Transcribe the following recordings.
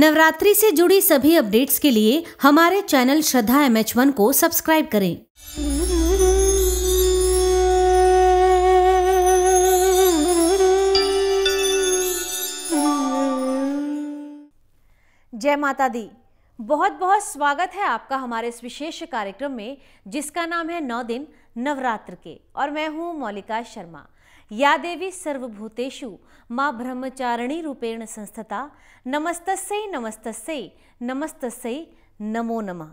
नवरात्रि से जुड़ी सभी अपडेट्स के लिए हमारे channel Shraddha M H one को सब्सक्राइब करें जय माता दी बहुत बहुत स्वागत है आपका हमारे इस विशेष कार्यक्रम में जिसका नाम है नौ दिन नवरात्र के और मैं हूँ मौलिका शर्मा या देवी सर्वभूतेषु माँ ब्रह्मचारिणी रूपेण संस्थता नमस्तस्यै नमस्तस्यै नमस्तस्यै नमो नमः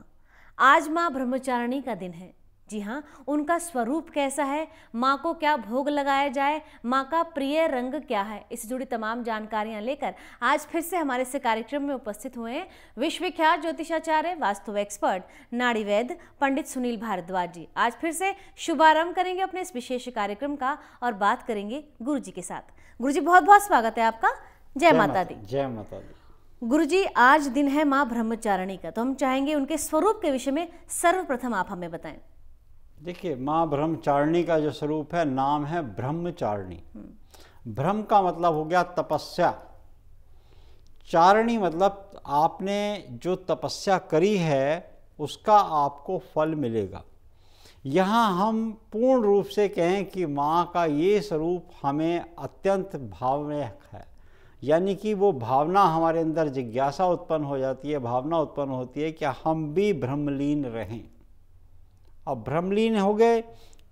आज माँ ब्रह्मचारिणी का दिन है जी हाँ उनका स्वरूप कैसा है माँ को क्या भोग लगाया जाए माँ का प्रिय रंग क्या है इससे जुड़ी तमाम जानकारियाँ लेकर आज फिर से हमारे से कार्यक्रम में उपस्थित हुए हैं विश्वविख्यात ज्योतिषाचार्य वास्तु एक्सपर्ट नाड़ीवेद पंडित सुनील भारद्वाज जी आज फिर से शुभारंभ करेंगे अपने इस विशेष कार्यक्रम का और बात करेंगे गुरु जी के साथ गुरु जी बहुत बहुत स्वागत है आपका जय माता दी जय माता दी गुरु जी आज दिन है माँ ब्रह्मचारिणी का तो हम चाहेंगे उनके स्वरूप के विषय में सर्वप्रथम आप हमें बताएं देखिए माँ ब्रह्मचारिणी का जो स्वरूप है नाम है ब्रह्मचारिणी ब्रह्म का मतलब हो गया तपस्या चारणी मतलब आपने जो तपस्या करी है उसका आपको फल मिलेगा यहाँ हम पूर्ण रूप से कहें कि माँ का ये स्वरूप हमें अत्यंत भावनायक है यानी कि वो भावना हमारे अंदर जिज्ञासा उत्पन्न हो जाती है भावना उत्पन्न होती है कि हम भी ब्रह्मलीन रहें अब भ्रमलीन हो गए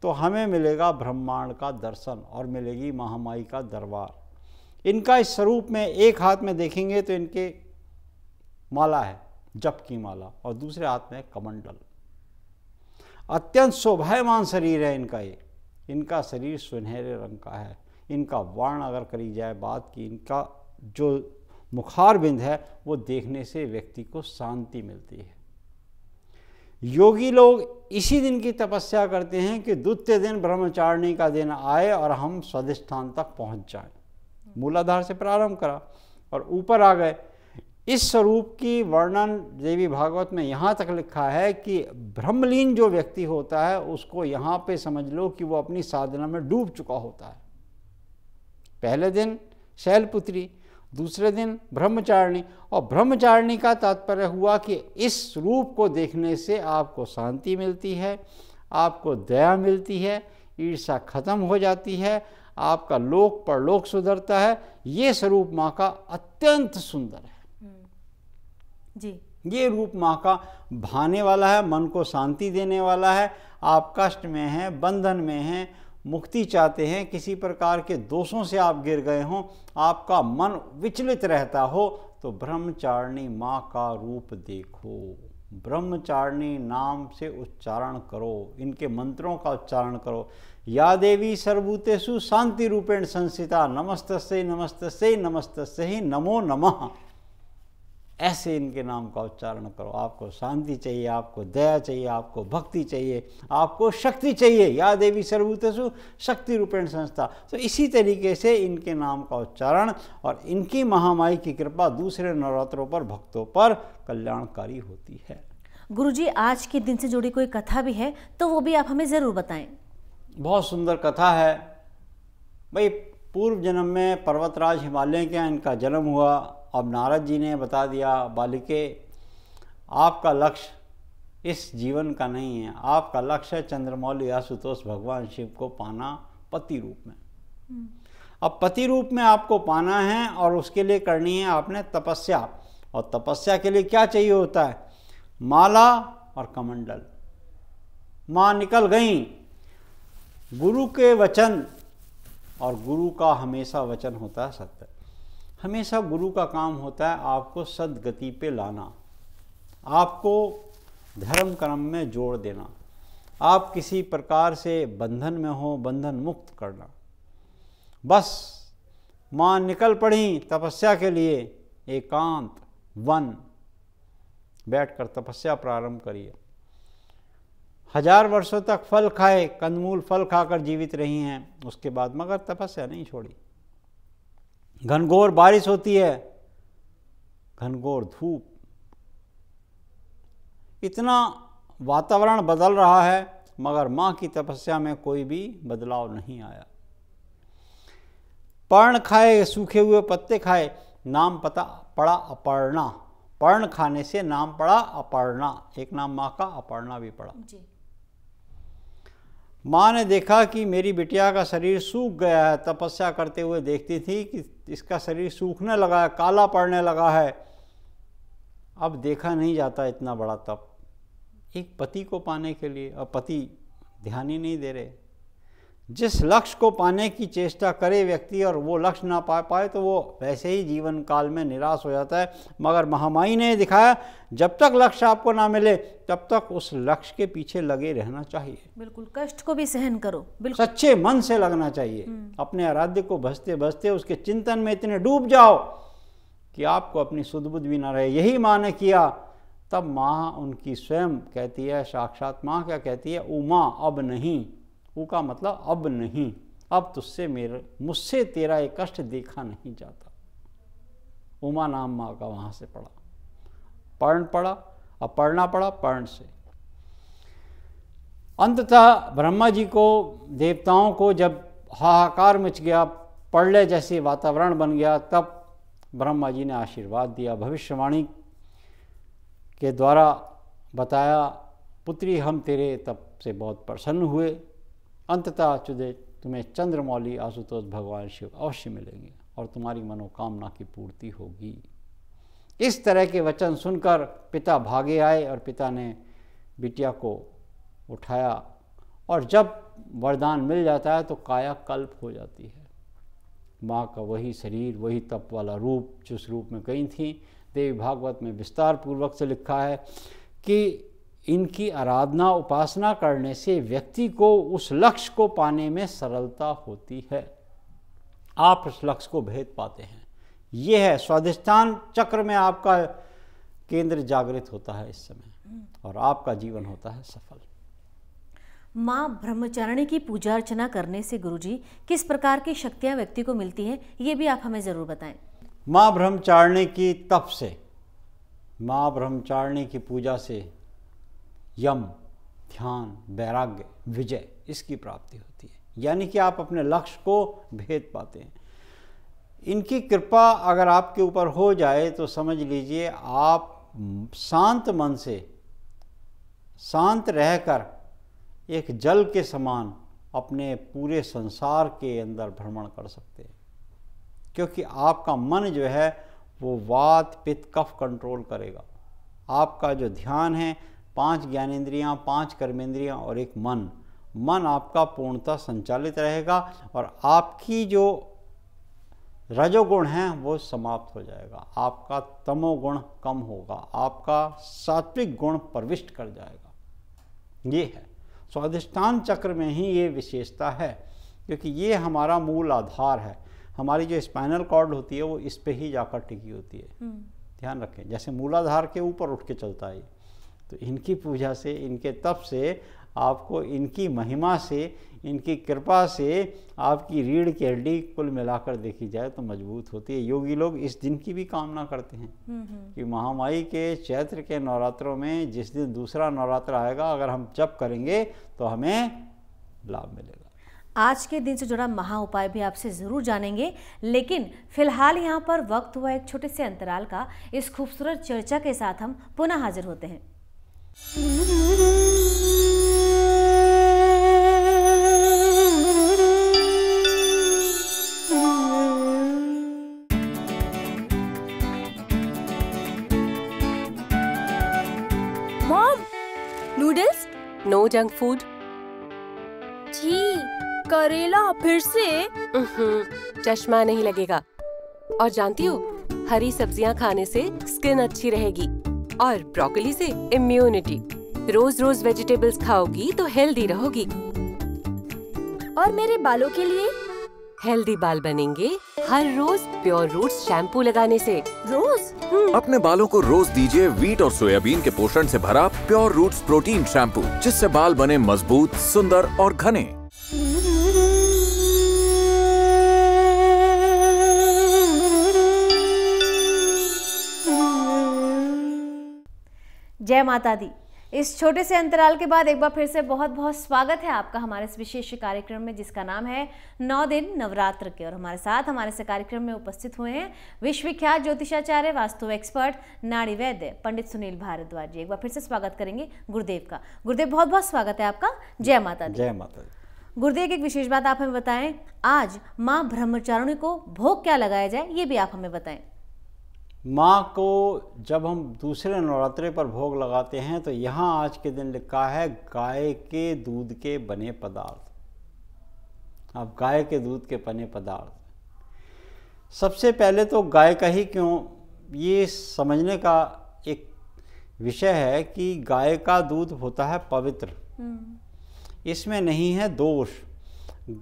तो हमें मिलेगा ब्रह्मांड का दर्शन और मिलेगी महामाई का दरबार इनका इस स्वरूप में एक हाथ में देखेंगे तो इनके माला है जप की माला और दूसरे हाथ में कमंडल अत्यंत शोभावान शरीर है इनका ये इनका शरीर सुनहरे रंग का है इनका वर्ण अगर करी जाए बात की इनका जो मुखारबिंद है वो देखने से व्यक्ति को शांति मिलती है योगी लोग इसी दिन की तपस्या करते हैं कि द्वितीय दिन ब्रह्मचारिणी का दिन आए और हम स्वधिष्ठान तक पहुंच जाएं मूलाधार से प्रारंभ करा और ऊपर आ गए इस स्वरूप की वर्णन देवी भागवत में यहाँ तक लिखा है कि ब्रह्मलीन जो व्यक्ति होता है उसको यहाँ पे समझ लो कि वो अपनी साधना में डूब चुका होता है पहले दिन शैलपुत्री दूसरे दिन ब्रह्मचारिणी और ब्रह्मचारिणी का तात्पर्य हुआ कि इस रूप को देखने से आपको शांति मिलती है आपको दया मिलती है ईर्षा खत्म हो जाती है आपका लोक पर लोक सुधरता है ये स्वरूप माँ का अत्यंत सुंदर है हम्म। जी ये रूप माँ का भाने वाला है मन को शांति देने वाला है आप कष्ट में हैं बंधन में हैं मुक्ति चाहते हैं किसी प्रकार के दोषों से आप गिर गए हों आपका मन विचलित रहता हो तो ब्रह्मचारिणी माँ का रूप देखो ब्रह्मचारिणी नाम से उच्चारण करो इनके मंत्रों का उच्चारण करो या देवी सर्वूतेषु शांति रूपेण संस्थिता नमस्त से नमस्त से नमस्त से ही नमो नमः ऐसे इनके नाम का उच्चारण करो आपको शांति चाहिए आपको दया चाहिए आपको भक्ति चाहिए आपको शक्ति चाहिए या देवी सर्वभूतेषु शक्ति रूपेण संस्था तो इसी तरीके से इनके नाम का उच्चारण और इनकी महामाई की कृपा दूसरे नवरात्रों पर भक्तों पर कल्याणकारी होती है गुरु जी आज के दिन से जुड़ी कोई कथा भी है तो वो भी आप हमें ज़रूर बताएं बहुत सुंदर कथा है भाई पूर्व जन्म में पर्वतराज हिमालय के यहाँ इनका जन्म हुआ अब नारद जी ने बता दिया बालिके आपका लक्ष्य इस जीवन का नहीं है आपका लक्ष्य है चंद्रमौली आशुतोष भगवान शिव को पाना पति रूप में हम्म। अब पति रूप में आपको पाना है और उसके लिए करनी है आपने तपस्या और तपस्या के लिए क्या चाहिए होता है माला और कमंडल माँ निकल गई गुरु के वचन और गुरु का हमेशा वचन होता है सत्य हमेशा गुरु का काम होता है आपको सदगति पे लाना आपको धर्म कर्म में जोड़ देना आप किसी प्रकार से बंधन में हो बंधन मुक्त करना बस माँ निकल पड़ी तपस्या के लिए एकांत वन बैठकर तपस्या प्रारंभ करिए हजार वर्षों तक फल खाए कंदमूल फल खाकर जीवित रही हैं उसके बाद मगर तपस्या नहीं छोड़ी घनघोर बारिश होती है घनघोर धूप इतना वातावरण बदल रहा है मगर माँ की तपस्या में कोई भी बदलाव नहीं आया पर्ण खाए सूखे हुए पत्ते खाए नाम पता पड़ा अपर्णा पर्ण खाने से नाम पड़ा अपर्णा एक नाम माँ का अपर्णा भी पड़ा माँ ने देखा कि मेरी बिटिया का शरीर सूख गया है तपस्या करते हुए देखती थी कि इसका शरीर सूखने लगा है काला पड़ने लगा है अब देखा नहीं जाता इतना बड़ा तप एक पति को पाने के लिए और पति ध्यान ही नहीं दे रहे जिस लक्ष्य को पाने की चेष्टा करे व्यक्ति और वो लक्ष्य ना पा पाए तो वो वैसे ही जीवन काल में निराश हो जाता है मगर महामाई ने दिखाया जब तक लक्ष्य आपको ना मिले तब तक उस लक्ष्य के पीछे लगे रहना चाहिए बिल्कुल कष्ट को भी सहन करो बिल्कुल सच्चे मन से लगना चाहिए हम्म। अपने आराध्य को भसते भसते उसके चिंतन में इतने डूब जाओ कि आपको अपनी सुदबुद भी ना रहे यही माँ ने किया तब माँ उनकी स्वयं कहती है साक्षात माँ क्या कहती है उमा अब नहीं ऊ का मतलब अब नहीं अब तुझसे मेरे मुझसे तेरा ये कष्ट देखा नहीं जाता उमा नाम माँ का वहाँ से पढ़ा पर्ण पढ़ा अब पढ़ना पड़ा पर्ण से अंततः ब्रह्मा जी को देवताओं को जब हाहाकार मच गया पढ़ले जैसे वातावरण बन गया तब ब्रह्मा जी ने आशीर्वाद दिया भविष्यवाणी के द्वारा बताया पुत्री हम तेरे तब से बहुत प्रसन्न हुए अंततः चुदे तुम्हें चंद्रमौली आशुतोष भगवान शिव अवश्य मिलेंगे और तुम्हारी मनोकामना की पूर्ति होगी इस तरह के वचन सुनकर पिता भागे आए और पिता ने बिटिया को उठाया और जब वरदान मिल जाता है तो काया कल्प हो जाती है माँ का वही शरीर वही तप वाला रूप जिस रूप में कहीं थी देवी भागवत में विस्तार पूर्वक से लिखा है कि इनकी आराधना उपासना करने से व्यक्ति को उस लक्ष्य को पाने में सरलता होती है आप उस लक्ष्य को भेद पाते हैं यह है स्वाधिष्ठान चक्र में आपका केंद्र जागृत होता है इस समय हम्म। और आपका जीवन होता है सफल माँ ब्रह्मचारिणी की पूजा अर्चना करने से गुरुजी किस प्रकार की शक्तियाँ व्यक्ति को मिलती हैं ये भी आप हमें ज़रूर बताएं माँ ब्रह्मचारिणी की तप से माँ ब्रह्मचारिणी की पूजा से यम ध्यान वैराग्य विजय इसकी प्राप्ति होती है यानी कि आप अपने लक्ष्य को भेद पाते हैं इनकी कृपा अगर आपके ऊपर हो जाए तो समझ लीजिए आप शांत मन से शांत रहकर एक जल के समान अपने पूरे संसार के अंदर भ्रमण कर सकते हैं क्योंकि आपका मन जो है वो वात पित्त कफ कंट्रोल करेगा आपका जो ध्यान है पांच ज्ञानेन्द्रियाँ पांच कर्मेंद्रियाँ और एक मन मन आपका पूर्णतः संचालित रहेगा और आपकी जो रजोगुण है वो समाप्त हो जाएगा आपका तमोगुण कम होगा आपका सात्विक गुण प्रविष्ट कर जाएगा ये है स्वाधिष्ठान चक्र में ही ये विशेषता है क्योंकि ये हमारा मूल आधार है हमारी जो स्पाइनल कॉर्ड होती है वो इस पे ही जाकर टिकी होती है हम्म। ध्यान रखें जैसे मूलाधार के ऊपर उठ के चलता है तो इनकी पूजा से इनके तप से आपको इनकी महिमा से इनकी कृपा से आपकी रीढ़ की हड्डी कुल मिलाकर देखी जाए तो मजबूत होती है योगी लोग इस दिन की भी कामना करते हैं हम्म, हम्म। कि महामाई के चैत्र के नवरात्रों में जिस दिन दूसरा नवरात्र आएगा अगर हम जप करेंगे तो हमें लाभ मिलेगा आज के दिन से जुड़ा महा उपाय भी आपसे ज़रूर जानेंगे लेकिन फिलहाल यहाँ पर वक्त हुआ एक छोटे से अंतराल का इस खूबसूरत चर्चा के साथ हम पुनः हाजिर होते हैं mom noodles no junk food जी करेला फिर से चश्मा नहीं लगेगा और जानती हो हरी सब्जियां खाने से स्किन अच्छी रहेगी और ब्रोकली से इम्यूनिटी रोज रोज वेजिटेबल्स खाओगी तो हेल्दी रहोगी और मेरे बालों के लिए हेल्दी बाल बनेंगे हर रोज प्योर रूट्स शैम्पू लगाने से रोज हम्म। अपने बालों को रोज दीजिए वीट और सोयाबीन के पोषण से भरा प्योर रूट्स प्रोटीन शैम्पू जिससे बाल बने मजबूत सुंदर और घने जय माता दी इस छोटे से अंतराल के बाद एक बार फिर से बहुत बहुत स्वागत है आपका हमारे इस विशेष कार्यक्रम में जिसका नाम है नौ दिन नवरात्र के और हमारे साथ हमारे से कार्यक्रम में उपस्थित हुए हैं विश्वविख्यात ज्योतिषाचार्य वास्तु एक्सपर्ट नाड़ी वैद्य पंडित सुनील भारद्वाज जी एक बार फिर से स्वागत करेंगे गुरुदेव का गुरुदेव बहुत बहुत स्वागत है आपका जय माता दी जय माता गुरुदेव एक विशेष बात आप हमें बताएं आज माँ ब्रह्मचारिणी को भोग क्या लगाया जाए ये भी आप हमें बताएं माँ को जब हम दूसरे नवरात्रे पर भोग लगाते हैं तो यहाँ आज के दिन लिखा है गाय के दूध के बने पदार्थ अब गाय के दूध के बने पदार्थ सबसे पहले तो गाय का ही क्यों ये समझने का एक विषय है कि गाय का दूध होता है पवित्र हम्म। इसमें नहीं है दोष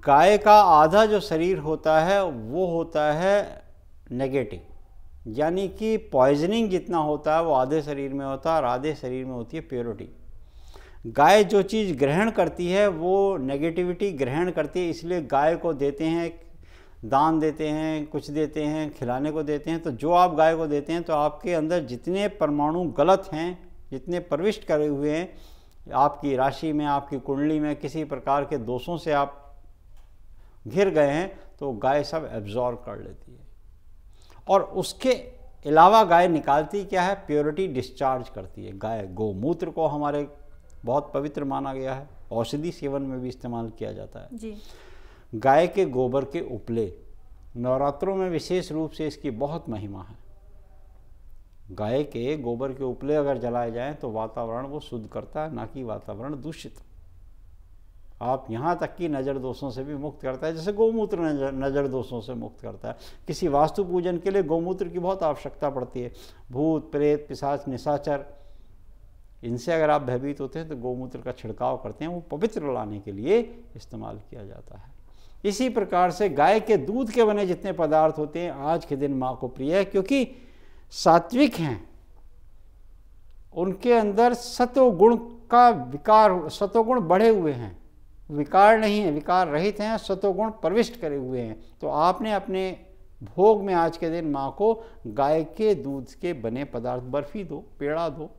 गाय का आधा जो शरीर होता है वो होता है नेगेटिव यानी कि पॉइजनिंग जितना होता है वो आधे शरीर में होता है और आधे शरीर में होती है प्योरिटी गाय जो चीज़ ग्रहण करती है वो नेगेटिविटी ग्रहण करती है इसलिए गाय को देते हैं दान देते हैं कुछ देते हैं खिलाने को देते हैं तो जो आप गाय को देते हैं तो आपके अंदर जितने परमाणु गलत हैं जितने प्रविष्ट करे हुए हैं आपकी राशि में आपकी कुंडली में किसी प्रकार के दोषों से आप घिर गए हैं तो गाय सब एब्जॉर्व कर लेती है और उसके अलावा गाय निकालती क्या है प्योरिटी डिस्चार्ज करती है गाय गौमूत्र को हमारे बहुत पवित्र माना गया है औषधि सेवन में भी इस्तेमाल किया जाता है गाय के गोबर के उपले नवरात्रों में विशेष रूप से इसकी बहुत महिमा है गाय के गोबर के उपले अगर जलाए जाएं तो वातावरण वो शुद्ध करता है ना कि वातावरण दूषित आप यहाँ तक की नज़र दोषों से भी मुक्त करता है जैसे गौमूत्र नजर, नजर दोषों से मुक्त करता है किसी वास्तु पूजन के लिए गौमूत्र की बहुत आवश्यकता पड़ती है भूत प्रेत पिशाच निशाचर इनसे अगर आप भयभीत होते हैं तो गौमूत्र का छिड़काव करते हैं वो पवित्र लाने के लिए इस्तेमाल किया जाता है इसी प्रकार से गाय के दूध के बने जितने पदार्थ होते हैं आज के दिन माँ को प्रिय है क्योंकि सात्विक हैं उनके अंदर सतोगुण का विकार सतोगुण बढ़े हुए हैं विकार नहीं है विकार रहित हैं सतोगुण प्रविष्ट करे हुए हैं तो आपने अपने भोग में आज के दिन माँ को गाय के दूध के बने पदार्थ बर्फी दो पेड़ा दो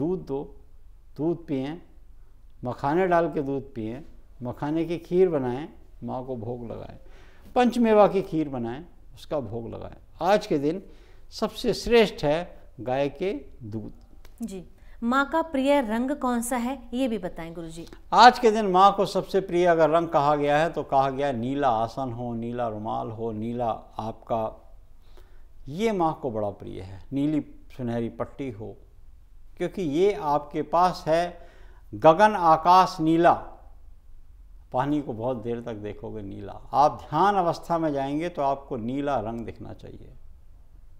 दूध दो दूध पिए मखाने डाल के दूध पिए मखाने की खीर बनाएं माँ को भोग लगाएं पंचमेवा की खीर बनाएं उसका भोग लगाएं आज के दिन सबसे श्रेष्ठ है गाय के दूध जी माँ का प्रिय रंग कौन सा है ये भी बताएं गुरुजी आज के दिन माँ को सबसे प्रिय अगर रंग कहा गया है तो कहा गया नीला आसन हो नीला रुमाल हो नीला आपका ये माँ को बड़ा प्रिय है नीली सुनहरी पट्टी हो क्योंकि ये आपके पास है गगन आकाश नीला पानी को बहुत देर तक देखोगे नीला आप ध्यान अवस्था में जाएंगे तो आपको नीला रंग दिखना चाहिए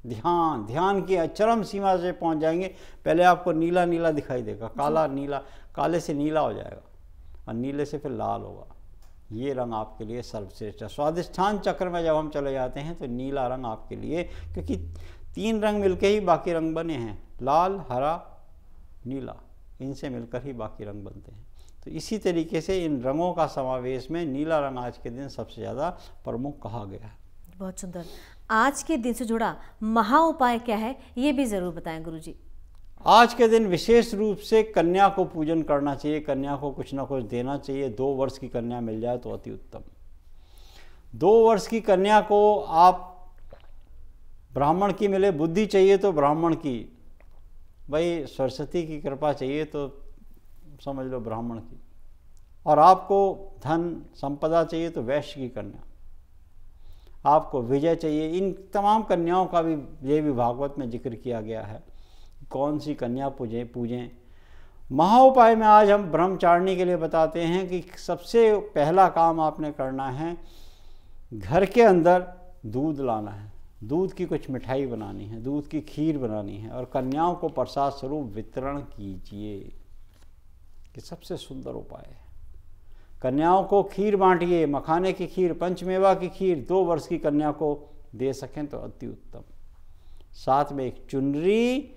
ध्यान ध्यान की चरम सीमा से पहुंच जाएंगे पहले आपको नीला नीला दिखाई देगा काला नीला काले से नीला हो जाएगा और नीले से फिर लाल होगा ये रंग आपके लिए सर्वश्रेष्ठ है स्वादिष्ठान चक्र में जब हम चले जाते हैं तो नीला रंग आपके लिए क्योंकि तीन रंग मिलकर ही बाकी रंग बने हैं लाल हरा नीला इनसे मिलकर ही बाकी रंग बनते हैं तो इसी तरीके से इन रंगों का समावेश में नीला रंग आज के दिन सबसे ज़्यादा प्रमुख कहा गया है बहुत सुंदर आज के दिन से जुड़ा महा उपाय क्या है ये भी ज़रूर बताएं गुरु जी आज के दिन विशेष रूप से कन्या को पूजन करना चाहिए कन्या को कुछ ना कुछ देना चाहिए दो वर्ष की कन्या मिल जाए तो अति उत्तम दो वर्ष की कन्या को आप ब्राह्मण की मिले बुद्धि चाहिए तो ब्राह्मण की भाई सरस्वती की कृपा चाहिए तो समझ लो ब्राह्मण की और आपको धन संपदा चाहिए तो वैश्य की कन्या आपको विजय चाहिए इन तमाम कन्याओं का भी ये भी भागवत में जिक्र किया गया है कौन सी कन्या पूजें पूजें महा उपाय में आज हम ब्रह्मचारिणी के लिए बताते हैं कि सबसे पहला काम आपने करना है घर के अंदर दूध लाना है दूध की कुछ मिठाई बनानी है दूध की खीर बनानी है और कन्याओं को प्रसाद स्वरूप वितरण कीजिए कि सबसे सुंदर उपाय है कन्याओं को खीर बांटिए मखाने की खीर पंचमेवा की खीर दो वर्ष की कन्या को दे सकें तो अति उत्तम साथ में एक चुनरी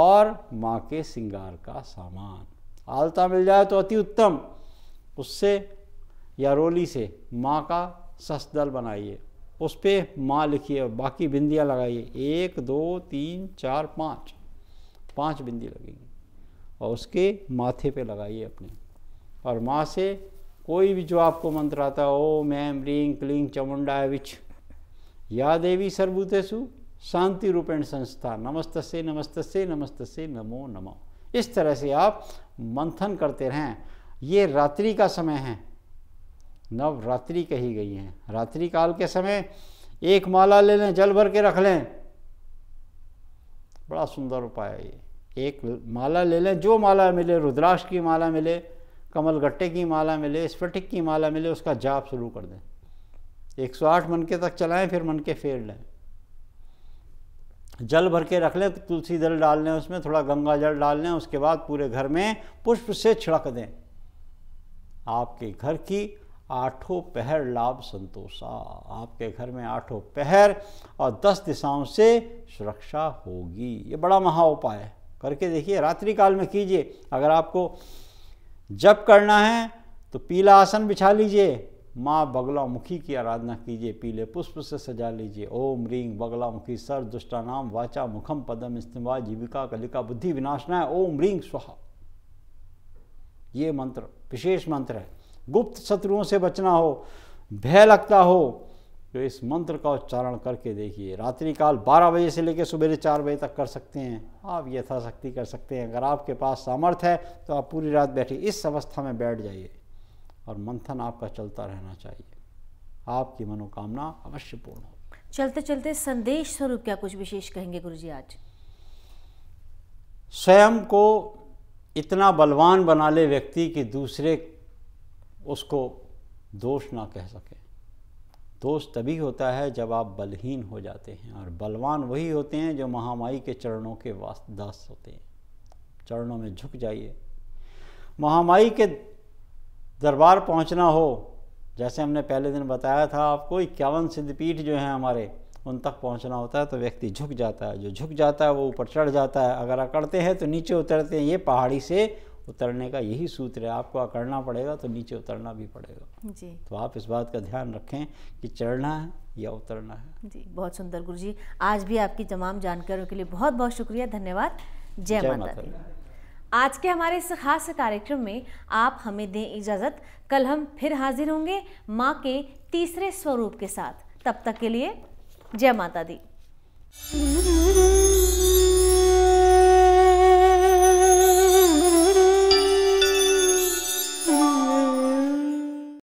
और माँ के सिंगार का सामान आलता मिल जाए तो अति उत्तम उससे या रोली से माँ का ससदल बनाइए उस पर माँ लिखिए और बाकी बिंदियाँ लगाइए एक दो तीन चार पाँच पाँच बिंदी लगेंगी और उसके माथे पे लगाइए अपने और माँ से कोई भी जो आपको मंत्र आता है ओम एम रीं क्लीं चमुंडा विच या देवी सर्वभूतेषु शांति रूपेण संस्था नमस्त से नमस्त से नमस्त से नमो नमो इस तरह से आप मंथन करते रहें ये रात्रि का समय है नवरात्रि कही गई है रात्रि काल के समय एक माला ले लें जल भर के रख लें बड़ा सुंदर उपाय है ये एक माला ले लें जो माला मिले रुद्राक्ष की माला मिले कमल गट्टे की माला मिले स्फटिक की माला मिले उसका जाप शुरू कर दें 108 मनके तक चलाएं फिर मनके फेर लें जल भर के रख लें तुलसी दल डाल लें उसमें थोड़ा गंगा जल डाल लें उसके बाद पूरे घर में पुष्प से छिड़क दें आपके घर की आठों पहर लाभ संतोषा आपके घर में आठों पहर और दस दिशाओं से सुरक्षा होगी ये बड़ा महा उपाय है करके देखिए रात्रि काल में कीजिए अगर आपको जब करना है तो पीला आसन बिछा लीजिए माँ मुखी की आराधना कीजिए पीले पुष्प से सजा लीजिए ओम रींग मुखी सर दुष्टानाम वाचा मुखम पदम इस्तेमाल जीविका कलिका बुद्धि विनाशना है ओम रींग स्वाहा ये मंत्र विशेष मंत्र है गुप्त शत्रुओं से बचना हो भय लगता हो जो इस मंत्र का उच्चारण करके देखिए रात्रि काल 12 बजे से लेकर सुबह चार बजे तक कर सकते हैं आप यथाशक्ति कर सकते हैं अगर आपके पास सामर्थ्य है तो आप पूरी रात बैठिए इस अवस्था में बैठ जाइए और मंथन आपका चलता रहना चाहिए आपकी मनोकामना अवश्य पूर्ण हो चलते चलते संदेश स्वरूप क्या कुछ विशेष कहेंगे गुरु जी आज स्वयं को इतना बलवान बना ले व्यक्ति कि दूसरे उसको दोष ना कह सके दोष तभी होता है जब आप बलहीन हो जाते हैं और बलवान वही होते हैं जो महामाई के चरणों के दास होते हैं चरणों में झुक जाइए महामाई के दरबार पहुंचना हो जैसे हमने पहले दिन बताया था आपको इक्यावन सिद्धपीठ जो हैं हमारे उन तक पहुंचना होता है तो व्यक्ति झुक जाता है जो झुक जाता है वो ऊपर चढ़ जाता है अगर अकड़ते हैं तो नीचे उतरते हैं ये पहाड़ी से उतरने का यही सूत्र है आपको अकड़ना पड़ेगा तो नीचे उतरना भी पड़ेगा जी तो आप इस बात का ध्यान रखें कि चढ़ना है या उतरना है जी बहुत सुंदर गुरु जी आज भी आपकी तमाम जानकारियों के लिए बहुत बहुत शुक्रिया धन्यवाद जय माता दी आज के हमारे इस खास कार्यक्रम में आप हमें दें इजाज़त कल हम फिर हाजिर होंगे माँ के तीसरे स्वरूप के साथ तब तक के लिए जय माता दी